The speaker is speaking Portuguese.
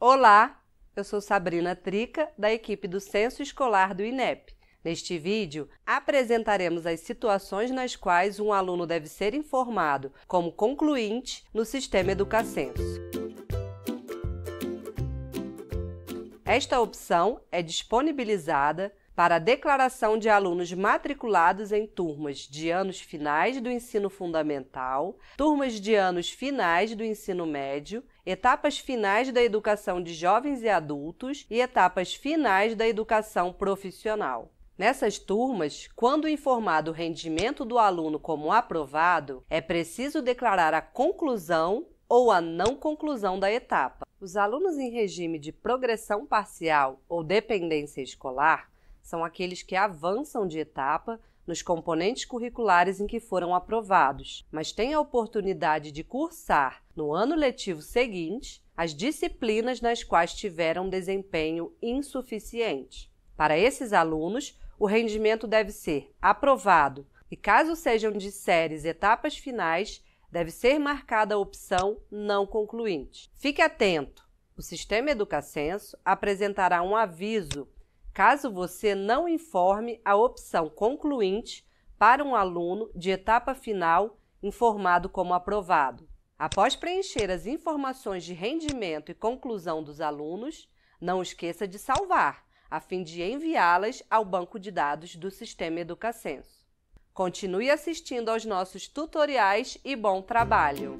Olá, eu sou Sabrina Trica, da equipe do Censo Escolar do INEP. Neste vídeo, apresentaremos as situações nas quais um aluno deve ser informado como concluinte no sistema Educacenso. Esta opção é disponibilizada para a declaração de alunos matriculados em turmas de anos finais do ensino fundamental, turmas de anos finais do ensino médio, etapas finais da educação de jovens e adultos e etapas finais da educação profissional. Nessas turmas, quando informado o rendimento do aluno como aprovado, é preciso declarar a conclusão ou a não conclusão da etapa. Os alunos em regime de progressão parcial ou dependência escolar são aqueles que avançam de etapa nos componentes curriculares em que foram aprovados, mas têm a oportunidade de cursar, no ano letivo seguinte, as disciplinas nas quais tiveram desempenho insuficiente. Para esses alunos, o rendimento deve ser aprovado e, caso sejam de séries etapas finais, deve ser marcada a opção não concluinte. Fique atento! O sistema Educacenso apresentará um aviso caso você não informe a opção concluinte para um aluno de etapa final informado como aprovado. Após preencher as informações de rendimento e conclusão dos alunos, não esqueça de salvar, a fim de enviá-las ao banco de dados do Sistema Educacenso. Continue assistindo aos nossos tutoriais e bom trabalho!